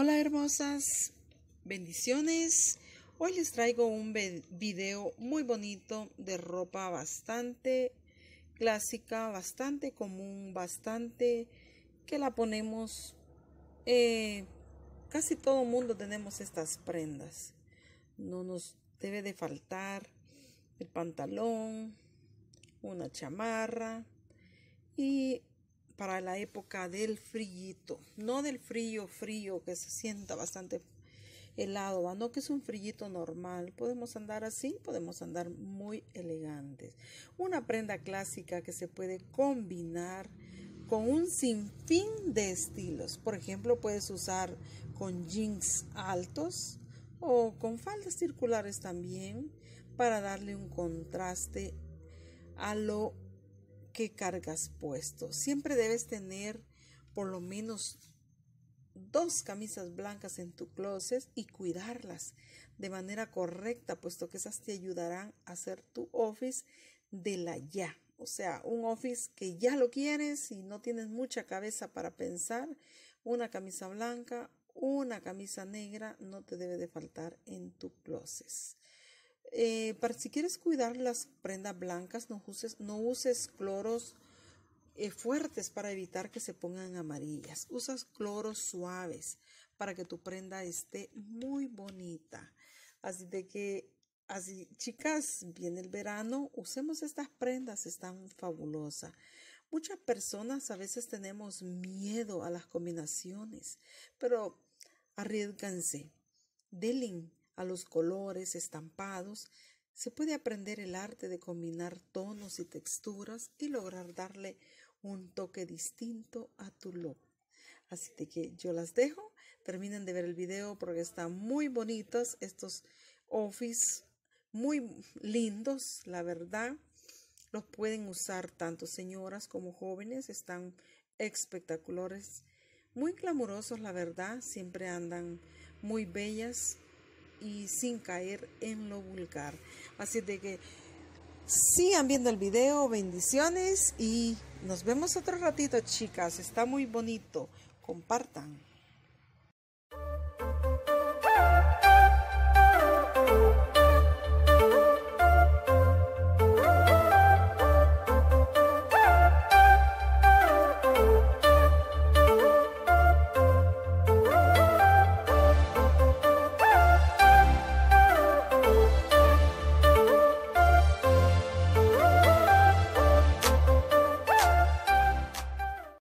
Hola hermosas, bendiciones. Hoy les traigo un video muy bonito de ropa bastante clásica, bastante común, bastante que la ponemos. Eh, casi todo mundo tenemos estas prendas. No nos debe de faltar el pantalón, una chamarra y para la época del frillito, no del frío frío que se sienta bastante helado, no que es un frillito normal, podemos andar así, podemos andar muy elegantes. Una prenda clásica que se puede combinar con un sinfín de estilos. Por ejemplo, puedes usar con jeans altos o con faldas circulares también para darle un contraste a lo qué cargas puesto. Siempre debes tener por lo menos dos camisas blancas en tu closet y cuidarlas de manera correcta, puesto que esas te ayudarán a hacer tu office de la ya. O sea, un office que ya lo quieres y no tienes mucha cabeza para pensar, una camisa blanca, una camisa negra no te debe de faltar en tu closet. Eh, para, si quieres cuidar las prendas blancas, no uses, no uses cloros eh, fuertes para evitar que se pongan amarillas. Usas cloros suaves para que tu prenda esté muy bonita. Así de que, así, chicas, viene el verano, usemos estas prendas, están fabulosas. Muchas personas a veces tenemos miedo a las combinaciones, pero arriesganse, denle a los colores, estampados, se puede aprender el arte de combinar tonos y texturas y lograr darle un toque distinto a tu look. Así que yo las dejo. Terminen de ver el video porque están muy bonitas estos office, muy lindos, la verdad. Los pueden usar tanto señoras como jóvenes. Están espectaculares, muy clamorosos, la verdad. Siempre andan muy bellas y sin caer en lo vulgar. Así de que sigan viendo el video, bendiciones y nos vemos otro ratito chicas, está muy bonito, compartan.